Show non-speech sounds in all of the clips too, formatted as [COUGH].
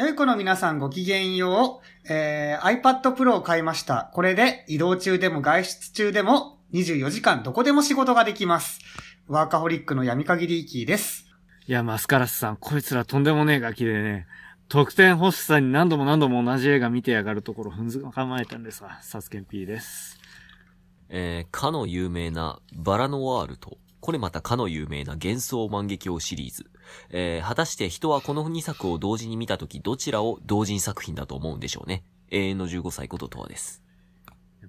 良い子の皆さんごきげんよう。えー、iPad Pro を買いました。これで移動中でも外出中でも24時間どこでも仕事ができます。ワーカホリックの闇限りキーです。いや、マスカラスさん、こいつらとんでもねえガキでね、特典欲しさに何度も何度も同じ映画見てやがるところふんず構えたんですが、サスケン P です。えー、かの有名なバラノワールと、これまたかの有名な幻想万華鏡シリーズ。えー、果たして人はこの2作を同時に見たとき、どちらを同人作品だと思うんでしょうね。永遠の15歳こととはです。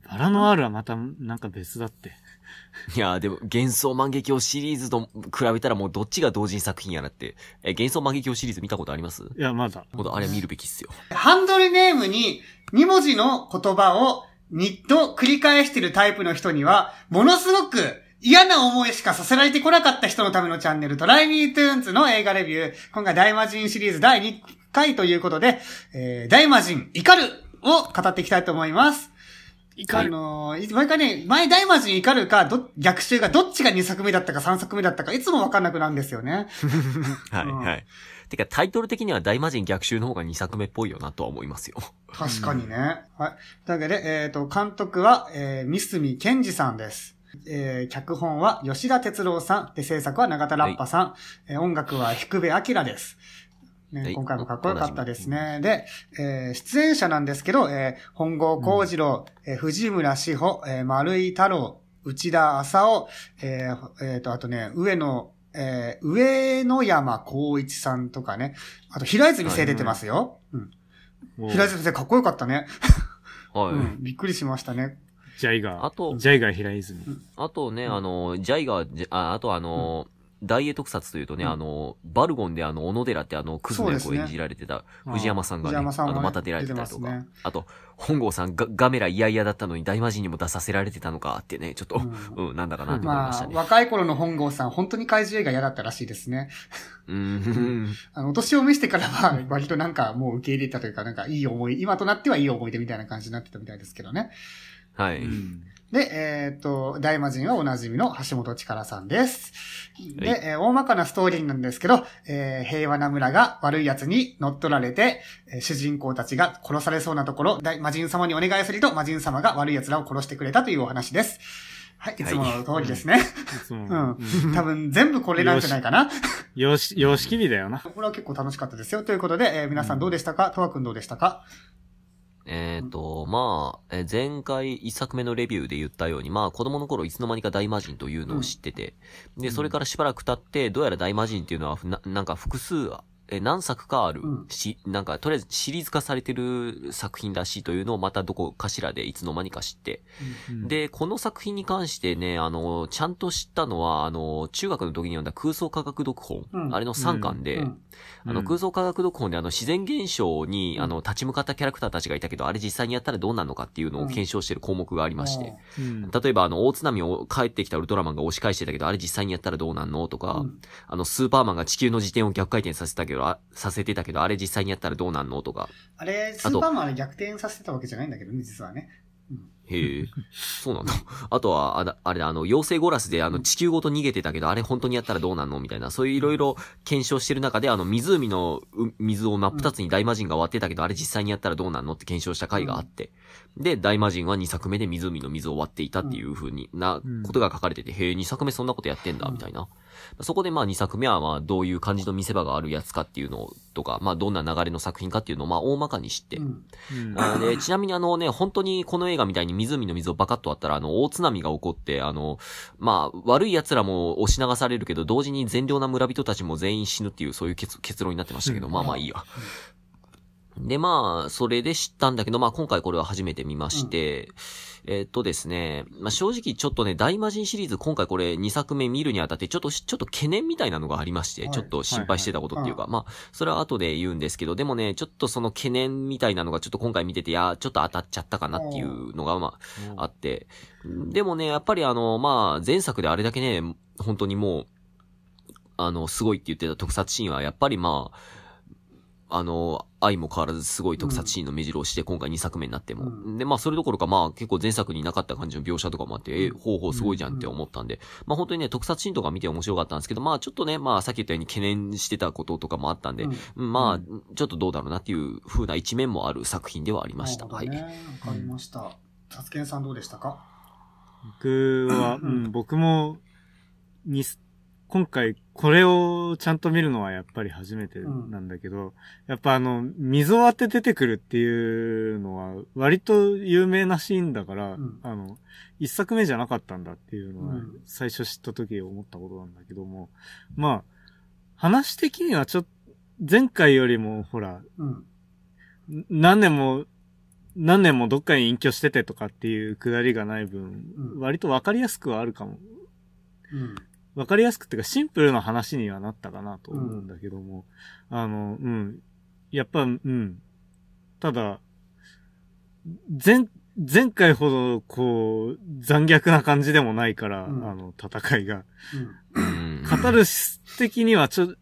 バラの R はまた、なんか別だって。[LAUGHS] いやでも、幻想万華鏡シリーズと比べたらもうどっちが同人作品やなって。え、幻想万華鏡シリーズ見たことありますいや、まだ。ほど、あれ見るべきっすよ。ハンドルネームに2文字の言葉を2度繰り返してるタイプの人には、ものすごく嫌な思いしかさせられてこなかった人のためのチャンネル、トライミートゥーンズの映画レビュー。今回大魔神シリーズ第2回ということで、えー、大魔神怒るを語っていきたいと思います。怒る。あのー、毎回ね、前大魔神怒るか、ど、逆襲がどっちが2作目だったか3作目だったか、いつもわかんなくなるんですよね。[LAUGHS] はい、はい。てか、タイトル的には大魔神逆襲の方が2作目っぽいよなとは思いますよ。確かにね。はい。というわけで、えっ、ー、と、監督は、えー、三ケ健二さんです。えー、脚本は吉田哲郎さん、で制作は永田ラッパさん、はい、え音楽は福部明です。ね、今回もかっこよかったですね。で、えー、出演者なんですけど、えー、本郷幸次郎、うん、えー、藤村志保、えー、丸井太郎、内田浅尾、えー、えー、と、あとね、上野、えー、上野山光一さんとかね、あと平泉聖出てますよ。はい、うん。平泉聖かっこよかったね。はい、うん。びっくりしましたね。ジャイガー。あと、ジャイガー平泉。あとね、あの、ジャイガー、ああとあの、うん、大英特撮というとね、あの、バルゴンであの、小野寺ってあの、クズの役を演じられてた藤山さんがね、ねあの、また出られてたりとか、ね、あと、本郷さんがガメラ嫌々だったのに大魔神にも出させられてたのかってね、ちょっと、うん、うん、なんだかなって思いましたね。まあ、若い頃の本郷さん、本当に怪獣映画嫌だったらしいですね。うん。[LAUGHS] あの、お年を召してからは、割となんかもう受け入れたというか、なんかいい思い、今となってはいい思い出みたいな感じになってたみたいですけどね。はい。で、えっ、ー、と、大魔人はおなじみの橋本力さんです。で、はい、えー、大まかなストーリーなんですけど、えー、平和な村が悪い奴に乗っ取られて、えー、主人公たちが殺されそうなところ、大魔人様にお願いすると、魔人様が悪い奴らを殺してくれたというお話です。はい、いつもの通りですね。はい、つも。うん。多分全部これなんじゃないかな。様式日だよな。これは結構楽しかったですよ。ということで、えー、皆さんどうでしたかとわくんどうでしたかえっ、ー、と、まあ、前回一作目のレビューで言ったように、まあ子供の頃いつの間にか大魔神というのを知ってて、で、それからしばらく経って、どうやら大魔神っていうのはな、なんか複数、え何作かある、し、なんか、とりあえずシリーズ化されてる作品らしいというのをまたどこかしらでいつの間にか知って。で、この作品に関してね、あの、ちゃんと知ったのは、あの、中学の時に読んだ空想科学読本、あれの3巻で、あの、空想科学読本であの、自然現象に、あの、立ち向かったキャラクターたちがいたけど、あれ実際にやったらどうなるのかっていうのを検証している項目がありまして、例えばあの、大津波を帰ってきたウルトラマンが押し返してたけど、あれ実際にやったらどうなんのとか、あの、スーパーマンが地球の自転を逆回転させたけど、させてたけど、あれ実際にやったらどうなんのとか。あれ、スーパーマンは逆転させてたわけじゃないんだけどね、実はね。へえ。そうなんだ。あとは、ああれだ、あの、妖精ゴラスで、あの、地球ごと逃げてたけど、あれ本当にやったらどうなんのみたいな、そういういろいろ検証してる中で、あの、湖の水を真っ二つに大魔神が割ってたけど、あれ実際にやったらどうなんのって検証した回があって。で、大魔神は2作目で湖の水を割っていたっていう風にな、ことが書かれてて、へえ、2作目そんなことやってんだ、みたいな。そこでまあ2作目はまあどういう感じの見せ場があるやつかっていうのとか、まあどんな流れの作品かっていうのをまあ大まかに知って。うんうん、ちなみにあのね、本当にこの映画みたいに湖の水をバカッと割ったらあの大津波が起こって、あの、まあ悪い奴らも押し流されるけど、同時に善良な村人たちも全員死ぬっていうそういう結論になってましたけど、まあまあいいわ。で、まあ、それで知ったんだけど、まあ今回これは初めて見まして、うん、えっとですね、まあ正直ちょっとね、大魔神シリーズ今回これ2作目見るにあたって、ちょっと、ちょっと懸念みたいなのがありまして、はい、ちょっと心配してたことっていうか、はいはい、まあ、それは後で言うんですけど、でもね、ちょっとその懸念みたいなのがちょっと今回見てて、いや、ちょっと当たっちゃったかなっていうのが、まあ、あって、でもね、やっぱりあの、まあ、前作であれだけね、本当にもう、あの、すごいって言ってた特撮シーンは、やっぱりまあ、あの、愛も変わらずすごい特撮シーンの目白をして、今回2作目になっても。うん、で、まあ、それどころか、まあ、結構前作になかった感じの描写とかもあって、え、方法すごいじゃんって思ったんで、まあ、本当にね、特撮シーンとか見て面白かったんですけど、まあ、ちょっとね、まあ、さっき言ったように懸念してたこととかもあったんで、うん、まあ、ちょっとどうだろうなっていう風な一面もある作品ではありました。ね、はい。わかりました。さつけんさんどうでしたか僕は、うん、僕も、に、今回これをちゃんと見るのはやっぱり初めてなんだけど、うん、やっぱあの、水を当て出てくるっていうのは割と有名なシーンだから、うん、あの、一作目じゃなかったんだっていうのは最初知った時思ったことなんだけども、うん、まあ、話的にはちょっと、前回よりもほら、何年も何年もどっかに隠居しててとかっていうくだりがない分、うん、割とわかりやすくはあるかも。うん、わかりやすくっていうか、シンプルな話にはなったかなと思うんだけども、うん、あの、うん。やっぱ、うん。ただ、前、前回ほど、こう、残虐な感じでもないから、うん、あの、戦いが。うん、カタルシス的には、ちょ、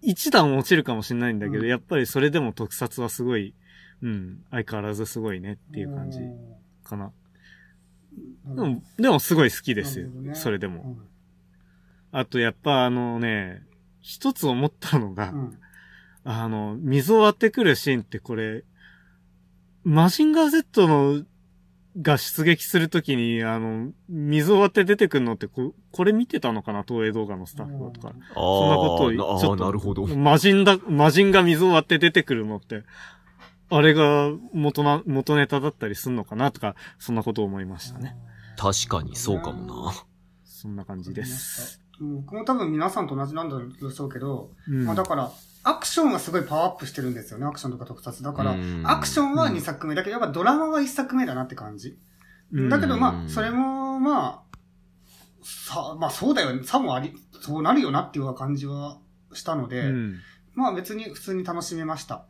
一段落ちるかもしれないんだけど、うん、やっぱりそれでも特撮はすごい、うん、相変わらずすごいねっていう感じかな。でも、でもすごい好きですよ。ね、それでも。あとやっぱあのね、一つ思ったのが、うん、あの、水を割ってくるシーンってこれ、マシンガー Z の、が出撃するときに、あの、水を割って出てくるのってこ、これ見てたのかな東映動画のスタッフとか。うん、そんなことを、ちょっと、なるほど魔人だ、魔人が水を割って出てくるのって、あれが元な、元ネタだったりすんのかなとか、そんなことを思いましたね。確かにそうかもな。そんな感じです。僕も多分皆さんと同じなんだろうけど、うん、まあだから、アクションはすごいパワーアップしてるんですよね、アクションとか特撮。だから、アクションは2作目だけど、やっぱドラマは1作目だなって感じ。だけどまあ、それも、まあ、さ、まあそうだよね、さもあり、そうなるよなっていう感じはしたので、うん、まあ別に普通に楽しめました。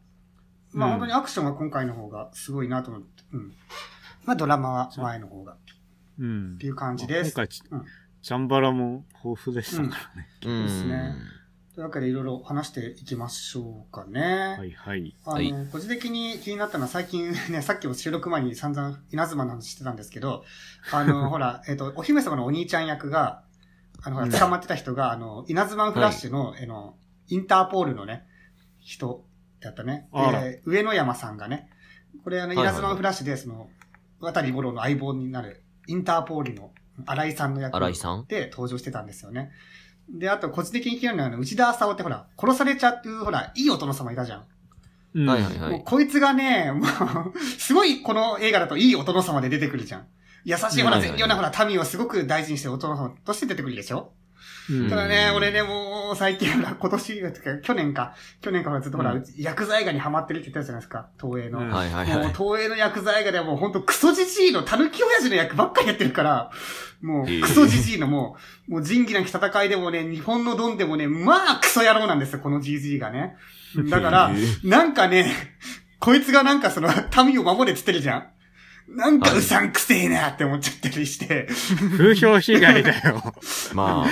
まあ本当にアクションは今回の方がすごいなと思って、うん。まあドラマは前の方が。うん、っていう感じです。今回、うんジャンバラも豊富でしたからね。うん、ですね。というわけでいろいろ話していきましょうかね。はいはい。あの、はい、個人的に気になったのは最近ね、さっきも収録前に散々稲妻の話してたんですけど、あの、[LAUGHS] ほら、えっ、と、お姫様のお兄ちゃん役が、あの、捕まってた人が、あの、稲妻フラッシュの、はい、えの、インターポールのね、人だったね。で、上野山さんがね、これあの、稲妻フラッシュで、その、渡り五郎の相棒になる、インターポールの新井さんの役で登場してたんですよね。で、あと、個人的に気になるのは、内田朝尾ってほら、殺されちゃう、ほら、いいお殿様いたじゃん。うん、はいはいはい。こいつがね、もう、すごいこの映画だといいお殿様で出てくるじゃん。優しいほら、善良なほら、民をすごく大事にしてお殿様として出てくるでしょただね、俺ね、もう、最近、今年、去年か、去年からずっとほら、うん、薬剤画にハマってるって言ったじゃないですか、東映の。はいはいはい、もう東映の薬剤画ではもうほんとクソじじいの狸親父の役ばっかりやってるから、もう、クソじじいのもう、もう仁義なき戦いでもね、日本のドンでもね、まあクソ野郎なんですよ、このじじいがね。だから、なんかね、こいつがなんかその、民を守れって言ってるじゃん。なんかうさんくせえなって思っちゃったりして。風評被害だよ。[LAUGHS] ま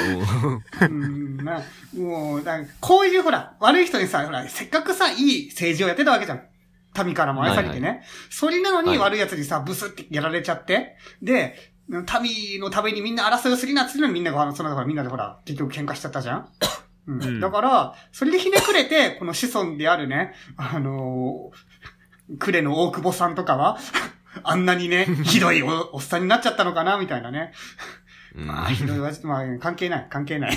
あ、うん。なもう、なんかこういうほら、悪い人にさ、ほら、せっかくさ、いい政治をやってたわけじゃん。民からも愛されてね。はいはい、それなのに悪い奴にさ、ブスってやられちゃって。で、民のためにみんな争いをするなってうのにみんなが、そのだからみんなでほら、結局喧嘩しちゃったじゃん。うん、だから、それでひねくれて、この子孫であるね、あのー、クレの大久保さんとかは、あんなにね、ひどいおおっさんになっちゃったのかな、みたいなね。まあ、ひどいわ、まあ、関係ない、関係ない [LAUGHS] っ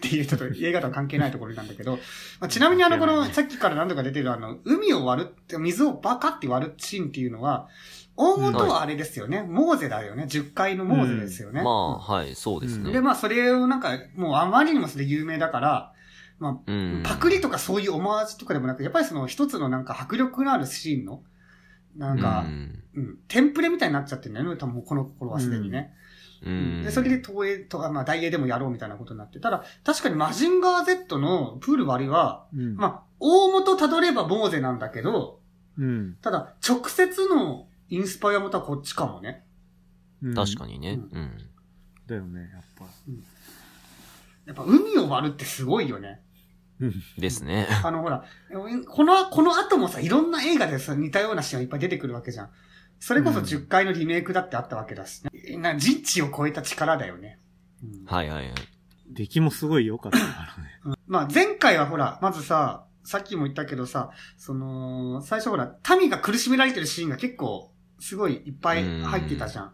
ていう、ちょっと、映画とは関係ないところなんだけど、まあ、ちなみにあの、この、さっきから何度か出てるあの、海を割るって、水をバカって割るシーンっていうのは、大元はあれですよね。モーゼだよね。十回階のモーゼですよね。まあ、はい、そうですね。で、まあ、それをなんか、もうあまりにもそれ有名だから、まあ、パクリとかそういうオマージュとかでもなく、やっぱりその一つのなんか迫力のあるシーンの、なんか、うん、テンプレみたいになっちゃってるんだよね、多分この頃はすでにね。うん、で、それで東映とか、まあ、大映でもやろうみたいなことになって。ただ、確かにマジンガー Z のプール割りは、うん、まあ、大元たどれば坊ゼなんだけど、うん、ただ、直接のインスパイア元はこっちかもね。うん、確かにね。うん。だよね、やっぱ。うん。やっぱ、海を割るってすごいよね。ですね。[LAUGHS] あの、ほら、この、この後もさ、いろんな映画でさ、似たようなシーンがいっぱい出てくるわけじゃん。それこそ10回のリメイクだってあったわけだし、ね、な、実地を超えた力だよね。うん、はいはいはい。出来もすごい良かったからねまあ前回はほら、まずさ、さっきも言ったけどさ、その、最初ほら、民が苦しめられてるシーンが結構、すごいいっぱい入ってたじゃん。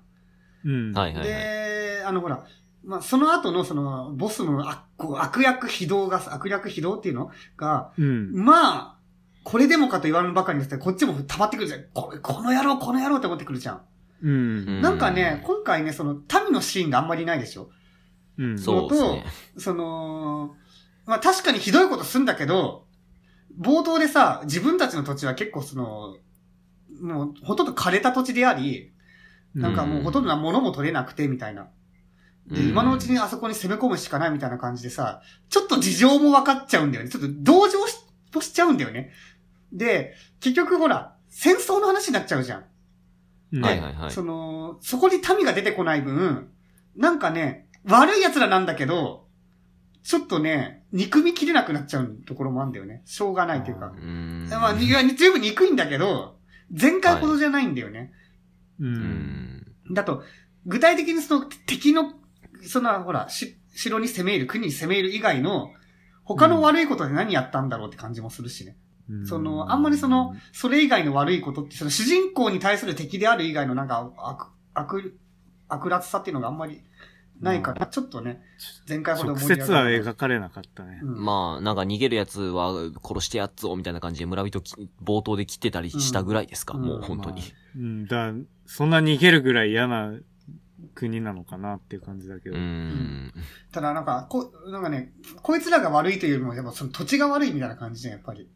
うん。はいはい、はい、で、あのほら、まあ、その後のその、ボスの悪悪役非道が、悪役非道っていうのが、うん、まあ、これでもかと言わんばかりにして、こっちも溜まってくるじゃん。ここの野郎、この野郎って思ってくるじゃん。うん、なんかね、今回ね、その、民のシーンがあんまりないでしょ。うん、そうでその、まあ確かにひどいことすんだけど、冒頭でさ、自分たちの土地は結構その、もうほとんど枯れた土地であり、なんかもうほとんど物も取れなくてみたいな。で、今のうちにあそこに攻め込むしかないみたいな感じでさ、ちょっと事情も分かっちゃうんだよね。ちょっと同情し、としちゃうんだよね。で、結局ほら、戦争の話になっちゃうじゃん。はいはいはい。その、そこに民が出てこない分、なんかね、悪い奴らなんだけど、ちょっとね、憎みきれなくなっちゃうところもあるんだよね。しょうがないというか。うあまあ、いや、十分憎いんだけど、前回ほどじゃないんだよね。はい、うん。だと、具体的にその敵のそんな、ほら、し、城に攻め入る、国に攻め入る以外の、他の悪いことで何やったんだろうって感じもするしね。うん、その、あんまりその、それ以外の悪いことって、その主人公に対する敵である以外のなんか、悪、悪、悪辣さっていうのがあんまりないから、ちょっとね、前回ほど直接は描かれなかったね。うん、まあ、なんか逃げるやつは殺してやっつをみたいな感じで村人冒頭で切ってたりしたぐらいですか、うん、もう本当に。うん、まあ、だそんな逃げるぐらい嫌な国なのかなっていう感じだけど。うん、ただなんか、こ、なんかね、こいつらが悪いというよりも、やっぱその土地が悪いみたいな感じじゃん、やっぱり。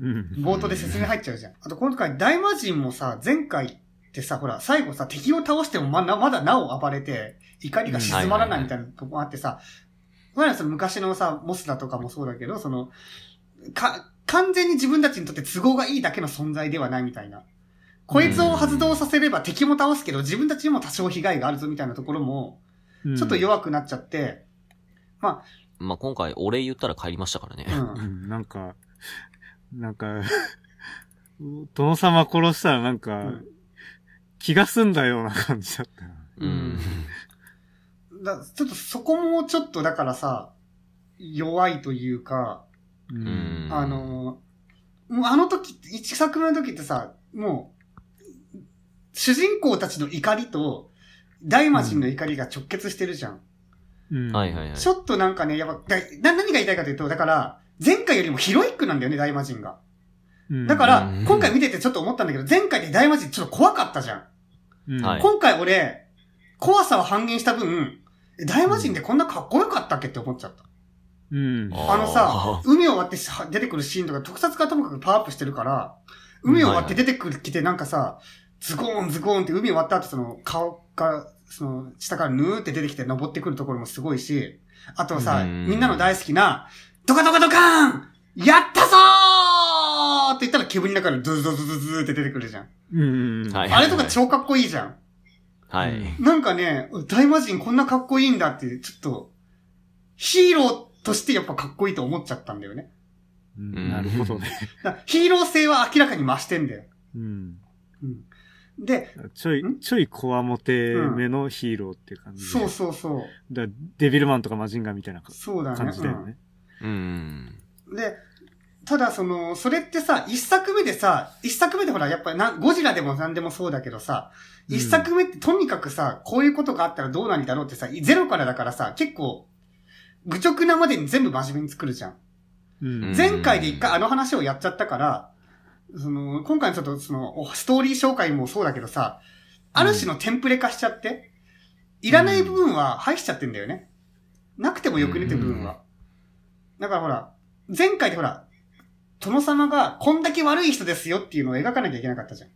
うん。冒頭で説明入っちゃうじゃん。あと今回、大魔神もさ、前回ってさ、ほら、最後さ、敵を倒してもままだなお暴れて、怒りが静まらないみたいなとこあってさ、うんその昔のさ、モスだとかもそうだけど、その、か、完全に自分たちにとって都合がいいだけの存在ではないみたいな。こいつを発動させれば敵も倒すけど、自分たちにも多少被害があるぞみたいなところも、ちょっと弱くなっちゃって、まあ。まあ今回、お礼言ったら帰りましたからね。うん、なんか、なんか [LAUGHS] 殿様殺したらなんか、うん、気が済んだような感じだったうん。だちょっとそこもちょっとだからさ、弱いというか、うん、あの、もうあの時、一作目の時ってさ、もう、主人公たちの怒りと、大魔神の怒りが直結してるじゃん。うん。はいはいはい。ちょっとなんかね、やっぱ、な、何が言いたいかというと、だから、前回よりもヒロイックなんだよね、大魔神が。だから、今回見ててちょっと思ったんだけど、前回で大魔神ちょっと怖かったじゃん。うん、今回俺、怖さを半減した分、大魔神でこんなかっこよかったっけって思っちゃった。うん、あのさ、海を割って出てくるシーンとか、特撮がともかくパワーアップしてるから、海を割って出てくる、来てなんかさ、ズコーンズコーンって海割った後その顔が、その下からぬーって出てきて登ってくるところもすごいし、あとさ、みんなの大好きな、ドカドカドカーンやったぞーって言ったら煙の中でドズドズドズって出てくるじゃん。うん。あれとか超かっこいいじゃん。はい。なんかね、大魔人こんなかっこいいんだって、ちょっと、ヒーローとしてやっぱかっこいいと思っちゃったんだよね。なるほどね。ヒーロー性は明らかに増してんだよ。うん。うん、で、ちょい、ちょいこわもてめのヒーローっていう感じ、うん、そうそうそう。だデビルマンとかマジンガーみたいな感じだよね。う、ねうん、うん。で、ただその、それってさ、一作目でさ、一作目でほら、やっぱな、ゴジラでも何でもそうだけどさ、一作目ってとにかくさ、こういうことがあったらどうなんだろうってさ、ゼロからだからさ、結構、愚直なまでに全部真面目に作るじゃん。うん、前回で一回あの話をやっちゃったから、その、今回のちょっとその、ストーリー紹介もそうだけどさ、ある種のテンプレ化しちゃって、いらない部分は廃しちゃってんだよね。なくてもよくねって部分は。だからほら、前回でほら、殿様がこんだけ悪い人ですよっていうのを描かなきゃいけなかったじゃん。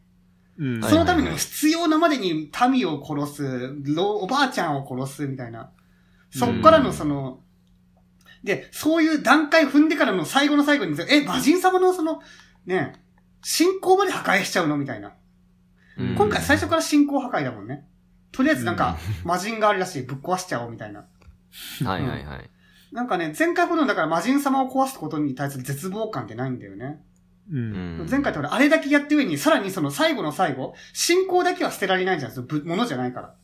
うん、そのために必要なまでに民を殺す、おばあちゃんを殺すみたいな。そっからのその、うん、で、そういう段階踏んでからの最後の最後に、え、魔人様のその、ね、信仰まで破壊しちゃうのみたいな。今回最初から信仰破壊だもんね。とりあえずなんか、魔人があるらしい、ぶっ壊しちゃおうみたいな。はいはいはい。なんかね、前回ほどだから魔人様を壊すことに対する絶望感ってないんだよね。うん、前回ってあれだけやって上に、さらにその最後の最後、信仰だけは捨てられないじゃないですか。じゃないから。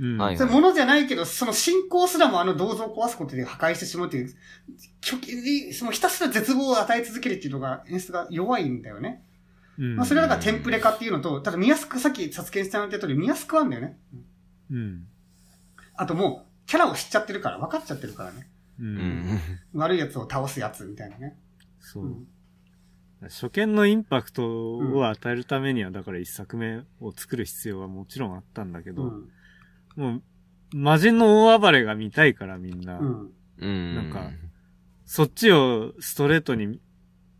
うん、はいものじゃないけど、その信仰すらもあの銅像を壊すことで破壊してしまうという、そのひたすら絶望を与え続けるっていうのが演出が弱いんだよね。まあ、それはだからテンプレ化っていうのと、ただ見やすく、さっき殺ツしたのって言った通り見やすくあるんだよね。うん。あともう、キャラを知っちゃってるから、分かっちゃってるからね。うん。悪い奴を倒すやつみたいなね。そう。うん、初見のインパクトを与えるためには、だから一作目を作る必要はもちろんあったんだけど、うん、もう、魔人の大暴れが見たいからみんな。うん、なんか、そっちをストレートに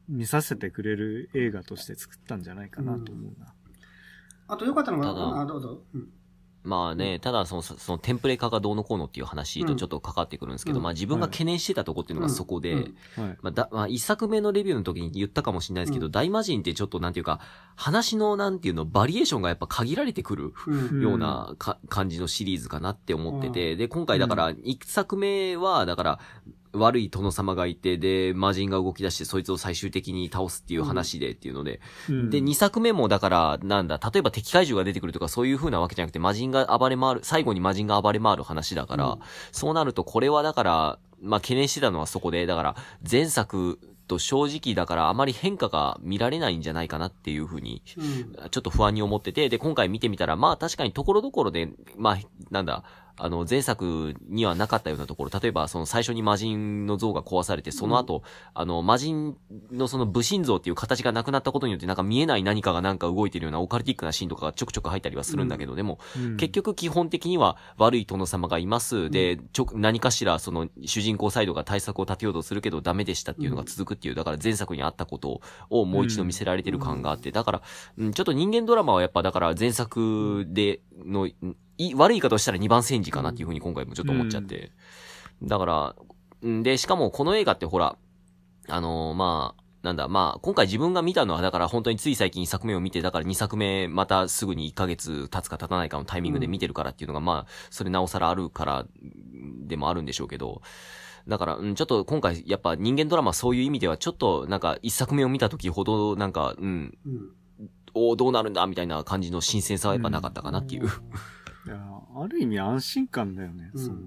見させてくれる映画として作ったんじゃないかなと思うな。うん、あとよかったのが、あどうぞ。うんまあね、ただその、そのテンプレ化がどうのこうのっていう話とちょっとかかってくるんですけど、うん、まあ自分が懸念してたとこっていうのがそこで、まあだ、まあ一作目のレビューの時に言ったかもしれないですけど、大魔神ってちょっとなんていうか、話のなんていうの、バリエーションがやっぱ限られてくるような感じのシリーズかなって思ってて、で、今回だから一作目は、だから、悪い殿様がいて、で、魔人が動き出して、そいつを最終的に倒すっていう話でっていうので、うん、で、2作目もだから、なんだ、例えば敵怪獣が出てくるとかそういう風なわけじゃなくて、魔人が暴れ回る、最後に魔人が暴れ回る話だから、うん、そうなるとこれはだから、まあ、懸念してたのはそこで、だから、前作と正直だからあまり変化が見られないんじゃないかなっていうふうに、ちょっと不安に思ってて、で、今回見てみたら、まあ確かにところどころで、まあ、なんだ、あの、前作にはなかったようなところ、例えば、その最初に魔人の像が壊されて、その後、あの、魔人のその武神像っていう形がなくなったことによって、なんか見えない何かがなんか動いてるようなオカルティックなシーンとかがちょくちょく入ったりはするんだけど、でも、結局基本的には悪い殿様がいます。で、ちょ、何かしら、その、主人公サイドが対策を立てようとするけど、ダメでしたっていうのが続くっていう、だから前作にあったことをもう一度見せられてる感があって、だから、ちょっと人間ドラマはやっぱ、だから前作での、い、悪い言い方をしたら二番煎じかなっていうふうに今回もちょっと思っちゃって。うん、だから、んで、しかもこの映画ってほら、あのー、まあ、なんだ、まあ、今回自分が見たのは、だから本当につい最近一作目を見て、だから2作目、またすぐに1ヶ月経つか経たないかのタイミングで見てるからっていうのが、まあ、それなおさらあるからでもあるんでしょうけど、だから、うん、ちょっと今回、やっぱ人間ドラマそういう意味では、ちょっとなんか1作目を見た時ほど、なんか、うん、うん、おどうなるんだみたいな感じの新鮮さはやっぱなかったかなっていう、うん。いや、ある意味安心感だよね。うん、その、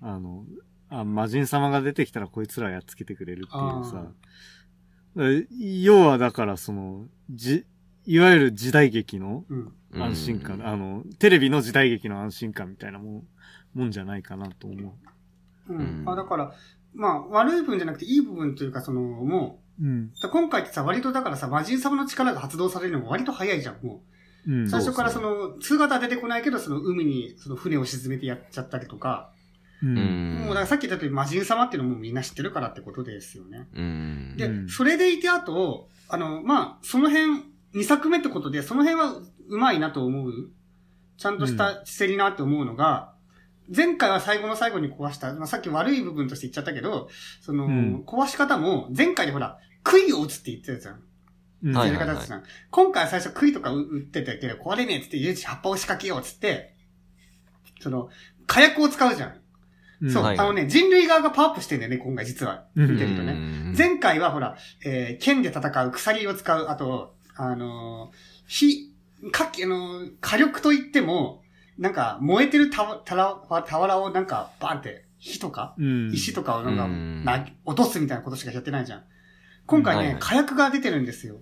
あの、あ、魔人様が出てきたらこいつらやっつけてくれるっていうさ。要はだからその、じ、いわゆる時代劇の安心感、うん、あの、テレビの時代劇の安心感みたいなもん、もんじゃないかなと思う。うん。あだから、まあ、悪い部分じゃなくていい部分というか、その、もう、うん、今回ってさ、割とだからさ、魔人様の力が発動されるのも割と早いじゃん、も最初からその、通は出てこないけど、その海にその船を沈めてやっちゃったりとか、うん、もうだからさっき言ったように魔人様っていうのもみんな知ってるからってことですよね。うん、で、それでいてあと、あの、まあ、その辺、2作目ってことで、その辺はうまいなと思う。ちゃんとした知性になって思うのが、うん、前回は最後の最後に壊した、まあ、さっき悪い部分として言っちゃったけど、その、壊し方も、前回でほら、杭を打つって言ってたじゃん。はいはいはい、今回最初杭とか打ってたけど、壊れねえっつって、ゆうち葉っぱを仕掛けようっつって、その、火薬を使うじゃん。そう、あのね、人類側がパワーアップしてんだよね、今回実は。見てるとね。前回はほら、えー、剣で戦う、鎖を使う、あと、あのー、火、か、あのー、火力といっても、なんか、燃えてるた、たら、たわらをなんか、バーンって、火とか、うん、石とかをなんか、な、落とすみたいなことしかやってないじゃん。今回ね、はい、火薬が出てるんですよ。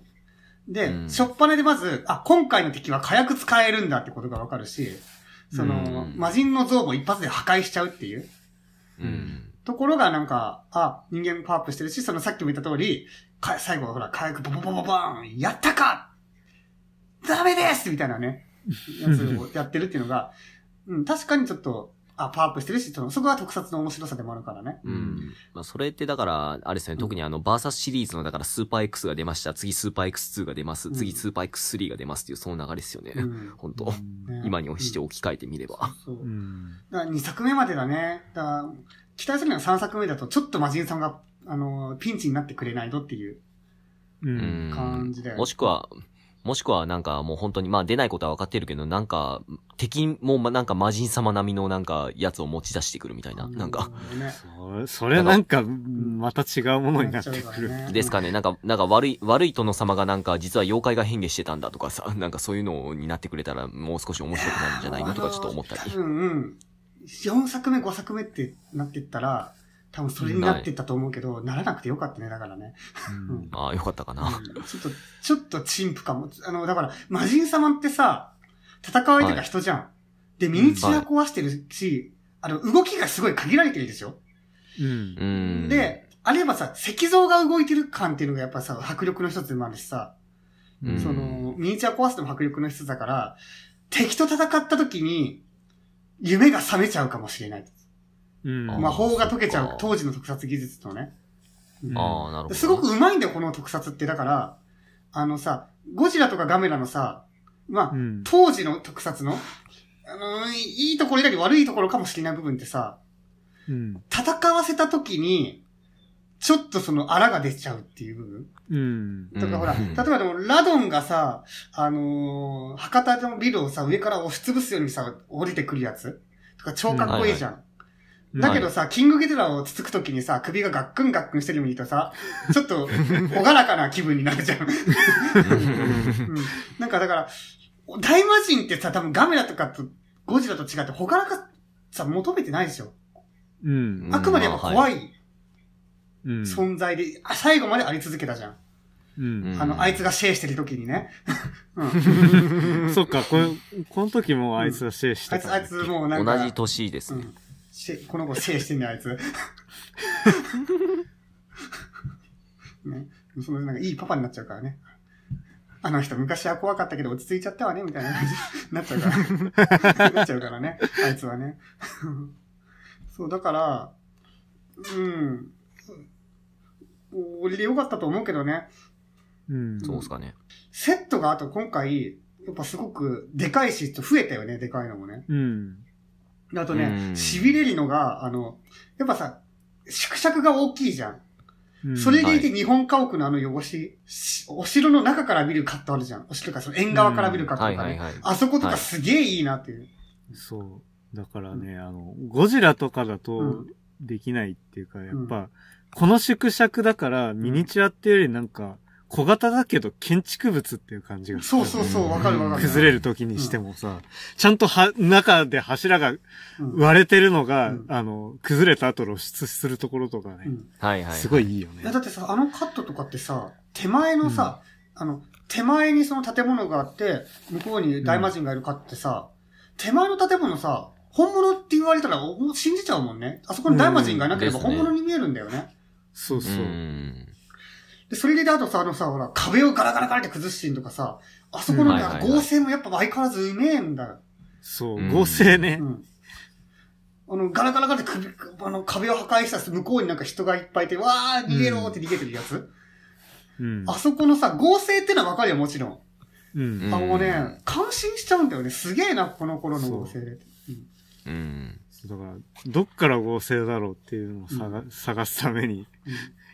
で、うん、初っ端でまず、あ、今回の敵は火薬使えるんだってことがわかるし、その、うん、魔人の像も一発で破壊しちゃうっていう。うん。ところがなんか、あ、人間パワーアップしてるし、そのさっきも言った通り、か最後ほら、火薬ボボボボボーンやったかダメですみたいなね、やつをやってるっていうのが、うん、確かにちょっと、パワーアップしてるし、その、そこは特撮の面白さでもあるからね。うん。まあ、それってだから、あれですね、特にあの、バーサスシリーズの、だからスーパー X が出ました、次スーパー X2 が出ます、次スーパー X3 が出ますっていう、その流れですよね。うん、[LAUGHS] 本当、今にして置き換えてみれば。そうそう。うん、だ2作目までだね。だ期待するのは3作目だと、ちょっと魔人さんが、あの、ピンチになってくれないのっていう。うん、感じだよ、ね、もしくは、もしくはなんかもう本当に、まあ出ないことは分かってるけど、なんか、敵もなんか魔人様並みのなんかやつを持ち出してくるみたいな、なんか。それ、それなんか、また違うものになってくる。ですかね。なんか、なんか悪い、悪い殿様がなんか、実は妖怪が変化してたんだとかさ、[LAUGHS] なんかそういうのになってくれたら、もう少し面白くなるんじゃないのとかちょっと思ったり。う4作目、5作目ってなってったら、多分それになってたと思うけど、ならなくてよかったね、だからね。うん、ああ、よかったかな、うん、ちょっと、ちょっと陳腐かも。あの、だから、魔人様ってさ、戦う相手が人じゃん。はい、で、ミニチュア壊してるし、あの、動きがすごい限られてるでしょうん。で、あればさ、石像が動いてる感っていうのがやっぱさ、迫力の一つでもあるしさ、うん、その、ミニチュア壊すのも迫力の一つだから、敵と戦った時に、夢が覚めちゃうかもしれない。うん、魔法が解けちゃう当時の特撮技術とね。うん、ああ、なるほど、すごくうまいんだよ、この特撮って。だから、あのさ、ゴジラとかガメラのさ、まあ、うん、当時の特撮の、あのー、いいところだけ悪いところかもしれない部分ってさ、うん、戦わせた時に、ちょっとその荒が出ちゃうっていう部分。うん。とかほら、例えばでも、ラドンがさ、あのー、博多のビルをさ、上から押しつぶすようにさ、降りてくるやつとか超かっこいいじゃん。うんはいはいだけどさ、キングギドラをつつくときにさ、首がガックンガックンしてるのにとさ、ちょっと、おがらかな気分になるじゃん。うん、なんかだから、大魔人ってさ、多分ガメラとかとゴジラと違って、ほがらかさ求めてないでしょ。うん。あくまでやっぱ怖い存在で、うん、最後まであり続けたじゃん。うん、あの、あいつがシェイしてる時にね。うん、[LAUGHS] そっか、この、この時もあいつがシェイしてた、ね、あいつ、あいつもうなんか。同じ年ですね。この子せいしてんねあいつ。[LAUGHS] ね、そのなんかいいパパになっちゃうからね。あの人昔は怖かったけど落ち着いちゃったわね、みたいな感じになっちゃうから。[LAUGHS] なっちゃうからね、あいつはね。[LAUGHS] そう、だから、うん。俺でよかったと思うけどね。うん。そうですかね。セットがあと今回、やっぱすごくでかいし、増えたよね、でかいのもね。うん。あとね、しびれるのが、あの、やっぱさ、縮尺が大きいじゃん。それでいて日本家屋のあの汚し、お城の中から見るカットあるじゃん。お城かその縁側から見るカットとかね、あそことかすげえいいなっていう。そう。だからね、あの、ゴジラとかだとできないっていうか、やっぱ、この縮尺だからミニチュアっていうよりなんか、小型だけど建築物っていう感じがそうそうそう、わかるわかる。崩れる時にしてもさ、うん、ちゃんとは、中で柱が割れてるのが、うん、あの、崩れた後露出するところとかね。はいはい。すごいいいよね。だってさ、あのカットとかってさ、手前のさ、あの、手前にその建物があって、向こうに大魔人がいるかってさ、手前の建物さ、本物って言われたら信じちゃうもんね。あそこに大魔人がいなければ本物に見えるんだよね。そうそう。で、それでだとさ、あのさ、ほら、壁をガラガラガラって崩すシーンとかさ、あそこのね、合成もやっぱ相変わらずうめえんだよ。そう合成ねう。ん。あの、ガラガラガラって首、あの、壁を破壊した向こうになんか人がいっぱいいて、わー、逃げろーって逃げてるやつ、うん。あそこのさ、合成ってのはわかるよ、もちろん。うん。あ、のね、感心しちゃうんだよね。すげえな、この頃の合成で。うん。だから、どっから合成だろうっていうのを探,、うん、探すために、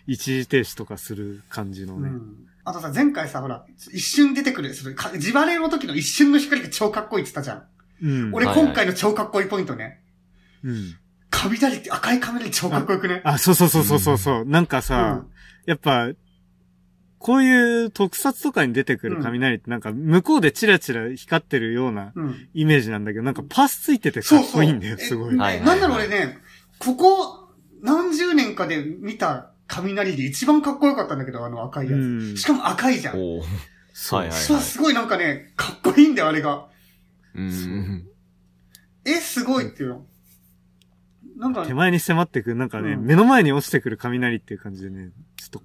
一時停止とかする感じのね。うん、あとさ、前回さ、ほら、一瞬出てくる、その、自バレの時の一瞬の光が超かっこいいって言ったじゃん。うん、俺今回の超かっこいいポイントね。はいはい、うん。雷って赤い雷超かっこよくねあそうそうそうそうそう。うん、なんかさ、うん、やっぱ、こういう特撮とかに出てくる雷ってなんか向こうでチラチラ光ってるようなイメージなんだけど、なんかパスついててかっこいいんだよ、すごい。なんだろう、俺ね、ここ何十年かで見た雷で一番かっこよかったんだけど、あの赤いやつ。しかも赤いじゃん。そう、はいはい、はすごいなんかね、かっこいいんだよ、あれが。え、すごいっていうの。なんか、手前に迫ってくる、なんかね、目の前に落ちてくる雷っていう感じでね、ちょっと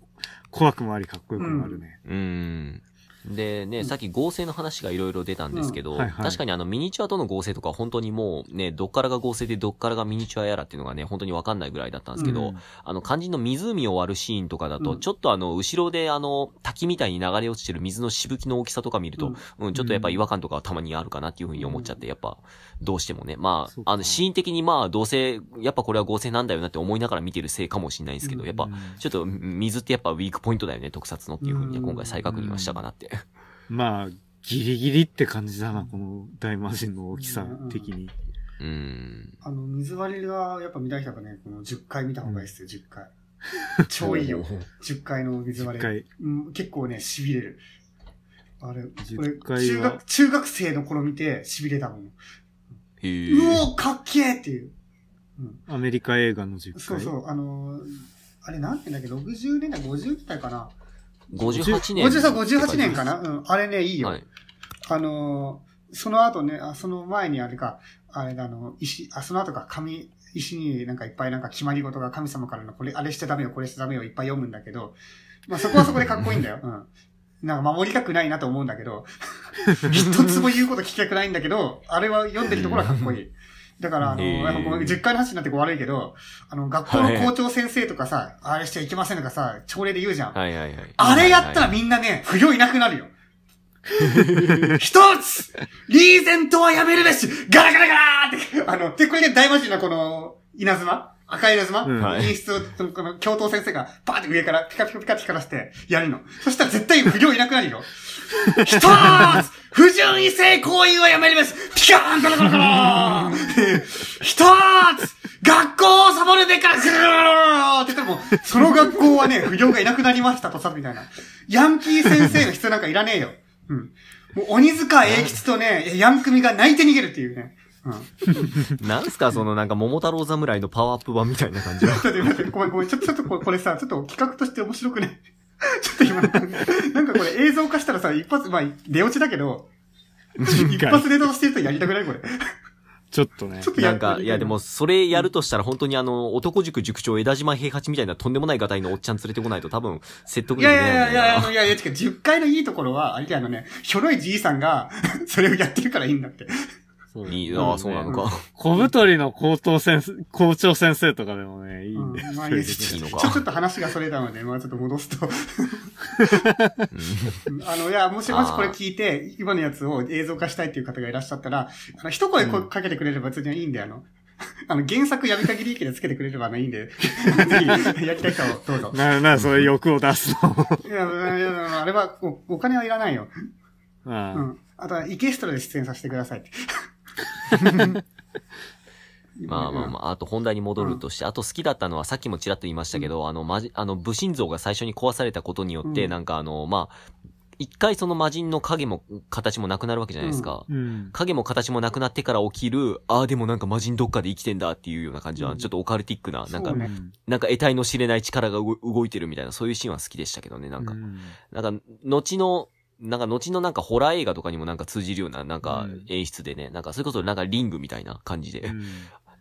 怖くもあり、かっこよくもあるね。うん。でね、さっき合成の話がいろいろ出たんですけど、うんはいはい、確かにあのミニチュアとの合成とか本当にもうね、どっからが合成でどっからがミニチュアやらっていうのがね、本当にわかんないぐらいだったんですけど、うん、あの肝心の湖を割るシーンとかだと、うん、ちょっとあの後ろであの滝みたいに流れ落ちてる水のしぶきの大きさとか見ると、うん、ちょっとやっぱ違和感とかはたまにあるかなっていうふうに思っちゃって、やっぱどうしてもね。まあ、あの、シーン的にまあ、どうせ、やっぱこれは合成なんだよなって思いながら見てるせいかもしれないんですけど、やっぱ、ちょっと水ってやっぱウィークポイントだよね、特撮のっていうふうにね、今回再確認はしたかなって。まあ、ギリギリって感じだな、この大魔神の大きさ的に。うん。あの、水割りはやっぱ見たい人はね、この10回見た方がいいですよ、10回。超いいよ。10 [LAUGHS] 回の水割り。うん、結構ね、痺れる。あれ、れ中学、中学生の頃見て痺れたもん。うお、かっけーっていう。アメリカ映画の10回。そうそう、あのーあれなんて言うんだっけ、60年代、50年代かな。58年。53、58年かな。うん、あれね、いいよ。はい。あのーその後ね、あその前にあれか、あれだ、あの、石、あ、その後か、紙、石になんかいっぱいなんか決まり事が神様からの、これ、あれしちゃダメよ、これしちゃダメよ、いっぱい読むんだけど、まあそこはそこでかっこいいんだよ。うん。なんか守りたくないなと思うんだけど、一つも言うこと聞きたくないんだけど、あれは読んでるところはかっこいい。だから、あの、やっぱ10回の話になって悪いけど、あの、学校の校長先生とかさ、はい、あれしちゃいけませんとかさ、朝礼で言うじゃん。はいはいはい。あれやったらみんなね、不良いなくなるよ。一つリーゼントはやめるべしガラガラガラーって、あの、で、これで大魔神のこの、稲妻赤色妻、うん、演出を、その、この、教頭先生が、バーって上から、ピカピカピカって光らせて、やるの。そしたら絶対不良いなくなるよ。ひとーつ不純異性行為はやめるべしピカーンカラカラカラーひとーつ学校をサボるでかぐるーって言っらも、その学校はね、不良がいなくなりましたとさ、みたいな。ヤンキー先生の必要なんかいらねえよ。うん。もう鬼塚英吉とね、ヤン組が泣いて逃げるっていうね。なんすか、[LAUGHS] そのなんか桃太郎侍のパワーアップ版みたいな感じ。[LAUGHS] ごめんごめん、ちょっとこれさ、ちょっと企画として面白くない [LAUGHS] ちょっと今、なんかこれ映像化したらさ、一発、まあ、出落ちだけど、一発ネタしてるとやりたくないこれ。ちょっとね。ちょっとなんか、いやでも、それやるとしたら本当にあの、男塾塾長江田島平八みたいなとんでもないがいのおっちゃん連れてこないと多分、説得きない。いやいやいやいや、いやいや、10回のいいところは、あれだよね、ひょろいじいさんがそれをやってるからいいんだってそういいなあ、そうなのか。小太りの校長先生、校長先生とかでもね、いいんで。うん、[LAUGHS] まあいいですのか。ちょっと話がそれたので、まあちょっと戻すと。[LAUGHS] あの、いや、もしもしこれ聞いて、今のやつを映像化したいっていう方がいらっしゃったら、あの、一声かけてくれれば別にいいんで、あの、あの、原作やる限りい見けつけてくれればいいんで、[LAUGHS] ぜひ、やりたい人をどうぞ。な、な、それ欲を出すの。いや、いや、あれはお、お金はいらないよ。うん。あとは、イケストラで出演させてくださいって。[LAUGHS] まあまあまあ、あと本題に戻るとして、あと好きだったのはさっきもちらっと言いましたけど、あの、まじ、あの、武神像が最初に壊されたことによって、なんかあの、まあ、一回その魔人の影も形もなくなるわけじゃないですか。うんうん、影も形もなくなってから起きる、ああ、でもなんか魔人どっかで生きてんだっていうような感じは、ちょっとオカルティックな、なんか、ね、なんか得体の知れない力が動いてるみたいな、そういうシーンは好きでしたけどね、なんか。なんか、後の、なんか後のなんかホラー映画とかにもなんか通じるようななんか演出でね、うん、なんかそれこそなんかリングみたいな感じで、うん、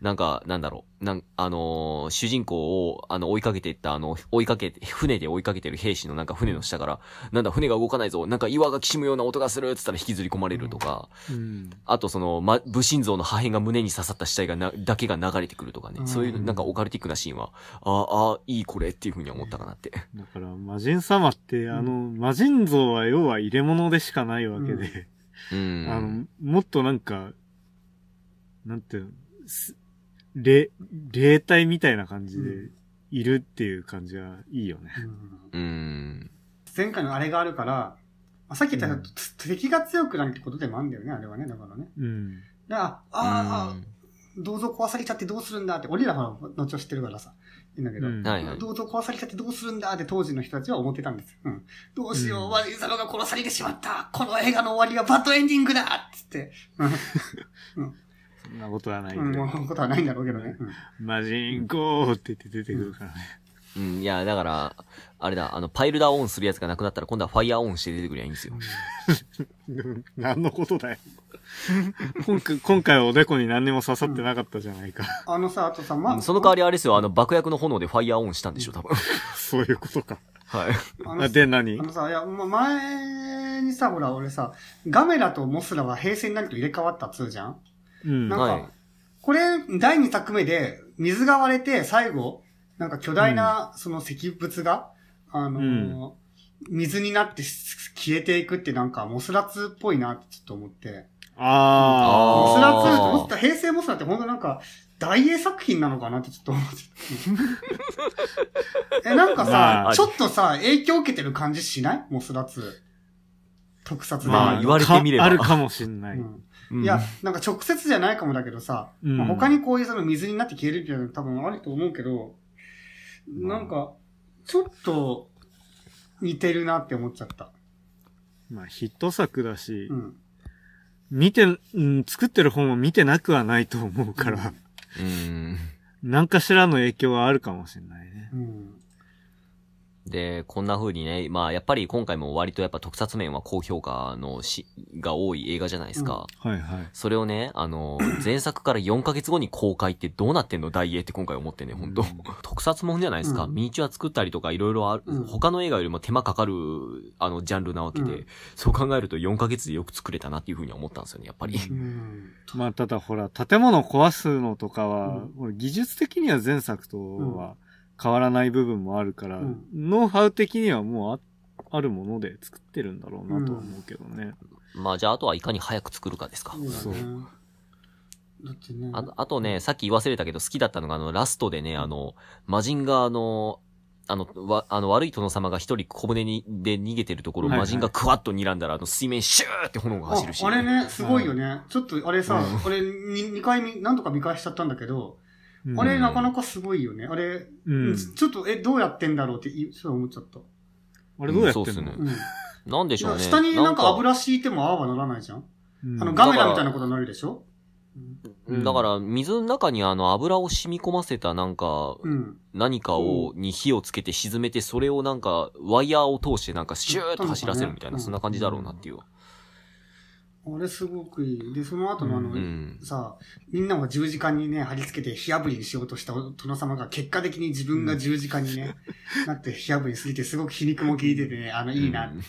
なんか、なんだろう、なん、あのー、主人公を、あの、追いかけていった、あの、追いかけて、船で追いかけてる兵士のなんか船の下から、なんだ、船が動かないぞ、なんか岩がきしむような音がするつったら引きずり込まれるとか、うん、あとその、ま、武神像の破片が胸に刺さった死体がな、だけが流れてくるとかね、うん、そういうなんかオカルティックなシーンは、ああ、いいこれっていうふうに思ったかなって。[LAUGHS] だから、魔人様って、あの、魔人像は要は入れ物でしかないわけで、うん、あの、もっとなんか、なんていうの、霊、霊体みたいな感じでいるっていう感じはいいよね。うん。うん前回のあれがあるから、さっき言った、うん、敵が強くないってことでもあるんだよね、あれはね、だからね。うん。だから、ああ、銅像壊されちゃってどうするんだって、俺らは後知ってるからさ、いいんだけど、うんはいはい、銅像壊されちゃってどうするんだって当時の人たちは思ってたんです。うん。どうしよう、悪いザロが殺されてしまったこの映画の終わりがバッドエンディングだっつって。うん。そんなことはない。そんなことはないんだろうけどね。マジンコーって言って出てくるからね。うん、いや、だから、あれだ、あの、パイルダーオンするやつがなくなったら、今度はファイヤーオンして出てくりゃいいんですよ。[LAUGHS] 何のことだよ。今回、今回はおでこに何にも刺さってなかったじゃないか。あのさ、あとさ、まその代わりあれですよ、あの、爆薬の炎でファイヤーオンしたんでしょ、多分。そういうことか。はい。で、何あのさ、いや、前にさ、ほら、俺さ、ガメラとモスラは平成になると入れ替わったっつうじゃんなんか、はい、これ、第2作目で、水が割れて、最後、なんか巨大な、その石物が、うん、あのー、水になって消えていくってなんか、モスラツっぽいなってちょっと思って。ああ。モスラツ、モスラ、平成モスラって本当なんか、大英作品なのかなってちょっと思って。え、なんかさ、まあ、ちょっとさ、影響受けてる感じしないモスラツ。特撮で。まあ、言われてみれば。あるかもしんない。うん、いや、なんか直接じゃないかもだけどさ、うん、まあ、他にこういうその水になって消えるっていうのは多分あると思うけど、なんか、ちょっと似てるなって思っちゃった。まあヒット作だし、うん、見て、うん、作ってる本も見てなくはないと思うから、うん、かしらの影響はあるかもしれないね。うんで、こんな風にね、まあやっぱり今回も割とやっぱ特撮面は高評価のし、が多い映画じゃないですか。うん、はいはい。それをね、あの、前作から4ヶ月後に公開ってどうなってんの大英って今回思ってね、本当、うん、特撮もんじゃないですか。うん、ミニチュア作ったりとかいろいろある、うん、他の映画よりも手間かかる、あの、ジャンルなわけで、そう考えると4ヶ月でよく作れたなっていう風に思ったんですよね、やっぱり。うん、まあただほら、建物壊すのとかは、技術的には前作とは、変わらない部分もあるから、うん、ノウハウ的にはもうあるもので作ってるんだろうなと思うけどね。うん、まあじゃああとはいかに早く作るかですか。そう、ね。あ。あとね、さっき言わせれたけど好きだったのがあのラストでね、あの、マジンガーのあの、わ、あの、悪い殿様が一人小舟に、で逃げてるところ、魔人がクワッと睨んだら、あの、水面シューって炎が走るし。あれね、すごいよね。ちょっと、あれさ、あれ、二回見、何とか見返しちゃったんだけど、あれ、なかなかすごいよね。あれ、うんちょっと、え、どうやってんだろうって、そう思っちゃった。あれどうやってんの、うん、そうですね。なんでしょうね。下になんか油敷いてもああはならないじゃん。んあの、ガメラみたいなことになるでしょだから、水の中にあの油を染み込ませたなんか、何かを、に火をつけて沈めて、それをなんか、ワイヤーを通してなんかシューッと走らせるみたいな、そんな感じだろうなっていう。あれすごくいい。で、その後のあの、うん、さあ、みんなを十字架にね、貼り付けて火炙りにしようとした殿様が結果的に自分が十字架にね、うん、なって火炙りすぎてすごく皮肉も効いててね、あの、いいな。うん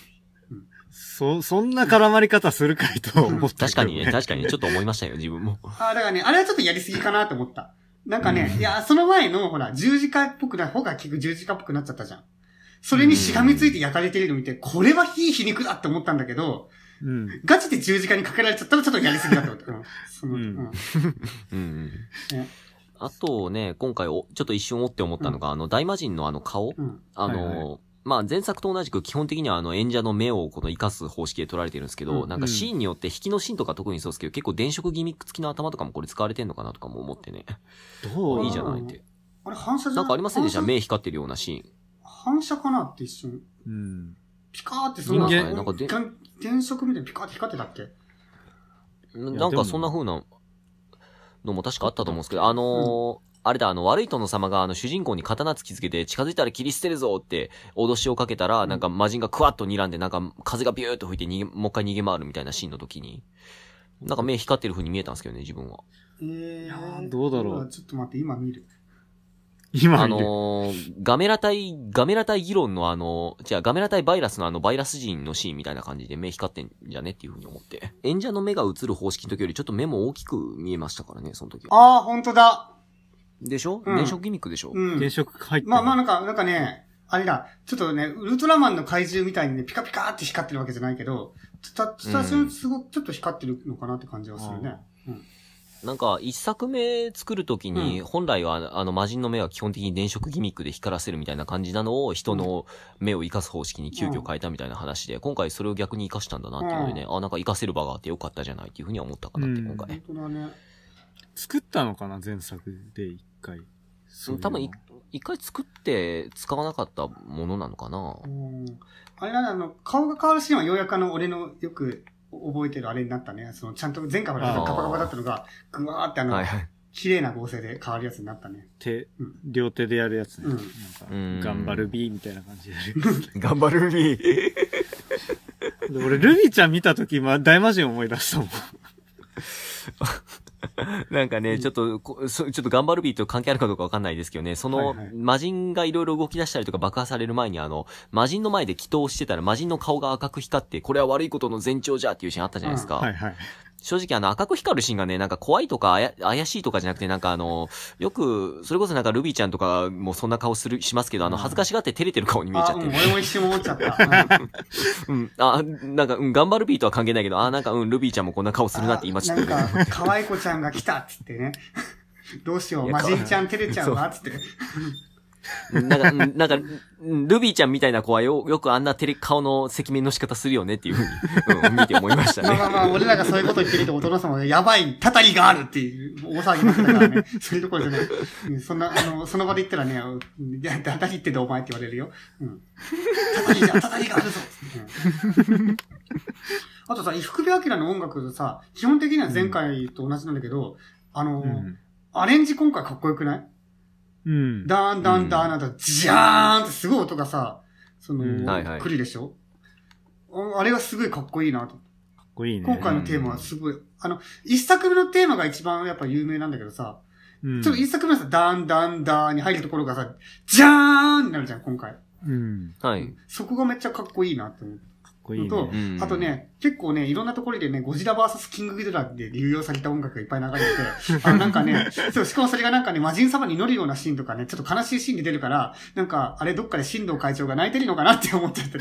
そ、そんな絡まり方するかいと思った、ね、確かにね、確かに、ね、ちょっと思いましたよ、自分も。ああ、だからね、あれはちょっとやりすぎかなと思った。なんかね、いや、その前の、ほら、十字架っぽくな、ほが聞く十字架っぽくなっちゃったじゃん。それにしがみついて焼かれてるの見て、これは非皮肉だって思ったんだけど、うん、ガチで十字架にかけられちゃったらちょっとやりすぎだと思った。あとね、今回お、ちょっと一瞬おって思ったのが、うん、あの、大魔神のあの顔、うん、あの、はいはい、まあ、前作と同じく基本的にはあの演者の目をこの活かす方式で取られてるんですけど、うん、なんかシーンによって引きのシーンとか特にそうですけど、結構電飾ギミック付きの頭とかもこれ使われてんのかなとかも思ってね。どういいじゃないって。あれ反射じゃなんかありませんでした目光ってるようなシーン。反射かなって一瞬。うん。ピカーってその人間、なんか転職みたいにピカって光ってたっけなんかそんな風なのも確かあったと思うんですけど、あのーうんあれだ、あの、悪い殿様が、あの、主人公に刀突きつけて、近づいたら切り捨てるぞって、脅しをかけたら、なんか、魔人がクワッと睨んで、なんか、風がビューっと吹いて逃げ、もう一回逃げ回るみたいなシーンの時に、なんか目光ってる風に見えたんですけどね、自分は。えー、どうだろう。ちょっと待って、今見る。今あのー、ガメラ対、ガメラ対議論のあの、じゃあガメラ対バイラスのあのバイラス人のシーンみたいな感じで目光ってんじゃねっていうふうに思って。演者の目が映る方式の時よりちょっと目も大きく見えましたからね、その時ああ、本当だ。でしょ、うん、電飾ギミックでしょ、うん、電飾入ってまあまあなんか、なんかね、あれだ、ちょっとね、ウルトラマンの怪獣みたいにね、ピカピカって光ってるわけじゃないけど、た、た、すごくちょっと光ってるのかなって感じはするね。うん、うんなんか、一作目作るときに、本来は、あの、魔人の目は基本的に電飾ギミックで光らせるみたいな感じなのを、人の目を生かす方式に急遽変えたみたいな話で、今回それを逆に生かしたんだなっていうのでね、あ、なんか生かせる場があってよかったじゃないっていうふうには思ったかなって、今回。本当だね。作ったのかな、前作で一回。そう多分一回作って使わなかったものなのかな。あれはあの、顔が変わるシーンはようやくあの、俺のよく覚えてるあれになったね。その、ちゃんと前回までカパカパだったのが、ぐわーってあの、綺麗な合成で変わるやつになったね。手、うん、両手でやるやつね。うん、なんか、頑張るビーみたいな感じでやる。[LAUGHS] 頑張るビー俺、ルビちゃん見たとき、大魔神思い出したもん [LAUGHS] [LAUGHS] なんかね、ちょっと、ちょっと頑張るビート関係あるかどうかわかんないですけどね、その、魔人がいろいろ動き出したりとか爆破される前に、あの、魔人の前で祈祷してたら魔人の顔が赤く光って、これは悪いことの前兆じゃっていうシーンあったじゃないですか。はいはい。正直あの赤く光るシーンがね、なんか怖いとか怪しいとかじゃなくて、なんかあの、よく、それこそなんかルビーちゃんとかもそんな顔する、しますけど、あの、恥ずかしがって照れてる顔に見えちゃって、ね。俺も一瞬思っちゃった。[LAUGHS] うん。あ、なんか、うん、頑張るビーとは関係ないけど、あ、なんか、うん、ルビーちゃんもこんな顔するなって今ちょっと。なんか、可愛い子ちゃんが来たっつってね。どうしよう、マジちゃん照れちゃうわっつって。なんか、なんか、ルビーちゃんみたいな子はよ、よくあんな照れ、顔の赤面の仕方するよねっていうふうに、うん、見て思いましたね。まあまあまあ、俺らがそういうこと言ってると、お殿様はやばい、たたりがあるっていう、大騒ぎになったからね。[LAUGHS] そういうところじゃない。そんな、あの、その場で言ったらね、いや、たたりってどお前って言われるよ。うん。たたりじゃ、たたりがあるぞ、あとさ、伊福部明の音楽さ、基本的には前回と同じなんだけど、あの、うん、アレンジ今回かっこよくないうん。ダーンダーンダーンなんだ、ジャーンってすごい音がさ、その、来るでしょあれはすごいかっこいいなと。かっこいいね。今回のテーマはすごい、あの、一作目のテーマが一番やっぱ有名なんだけどさ、ちょっと一作目のさ、ダンダンダーに入るところがさ、ジャーンになるじゃん、今回。うん。はい。そこがめっちゃかっこいいなって思って。こいい、ね、と、あとね、結構ね、いろんなところでね、ゴジラ VS キングギドラで流用された音楽がいっぱい流れて、あなんかね、[LAUGHS] そう、しかもそれがなんかね、魔人様に乗るようなシーンとかね、ちょっと悲しいシーンで出るから、なんか、あれどっかで新藤会長が泣いてるのかなって思っちゃって。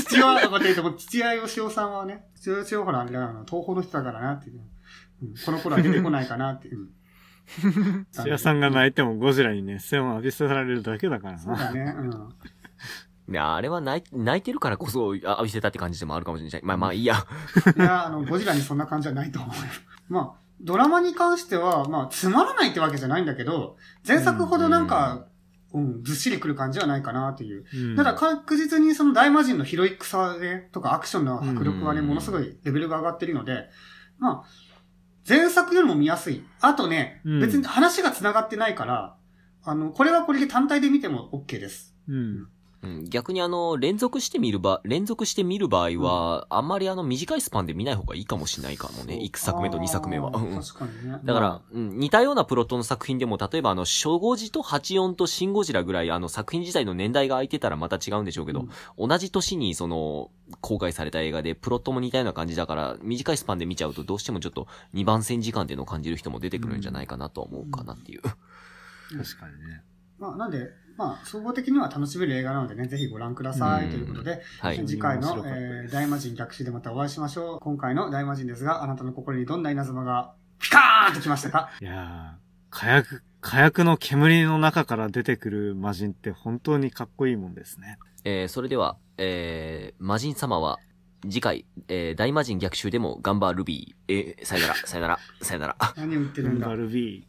[LAUGHS] 父親、待って、でも父親義雄さんはね、父親義雄ほら、あれだ東方の人だからなっていう、うん、この頃は出てこないかなっていう。土 [LAUGHS] 屋さんが泣いてもゴジラにね、線を浴びせられるだけだからな。そうだね。うん。あれは泣いてるからこそ浴びせたって感じでもあるかもしれない。まあまあいいや。いや、あの、ゴジラにそんな感じはないと思う。まあ、ドラマに関しては、まあ、つまらないってわけじゃないんだけど、前作ほどなんか、うん、うん、ずっしりくる感じはないかなという。うん、ただ確実にその大魔神のヒロイックさね、とかアクションの迫力はね、ものすごいレベルが上がってるので、まあ、前作よりも見やすい。あとね、別に話が繋がってないから、あの、これはこれで単体で見ても OK です。うん。逆にあの、連続して見る場、連続して見る場合は、うん、あんまりあの、短いスパンで見ない方がいいかもしれないかもね。1作目と2作目は。確かにね。だから、うん、似たようなプロットの作品でも、例えばあの、初号字と八四とシンゴジラぐらい、あの、作品自体の年代が空いてたらまた違うんでしょうけど、うん、同じ年にその、公開された映画で、プロットも似たような感じだから、短いスパンで見ちゃうと、どうしてもちょっと、2番線時間での感じる人も出てくるんじゃないかなと思うかなっていう。うん、確かにね。まあ、なんで、まあ、総合的には楽しめる映画なのでね、ぜひご覧くださいということで、はい、次回の、えー、大魔神逆襲でまたお会いしましょう。今回の大魔神ですが、あなたの心にどんな稲妻がピカーンときましたかいやー、火薬、火薬の煙の中から出てくる魔人って本当にかっこいいもんですね。えー、それでは、えー、魔人様は次回、えー、大魔人逆襲でもガンバールビー。えー、さよなら、さよなら、さよなら。何を言ってるんだ。ガンバールビー。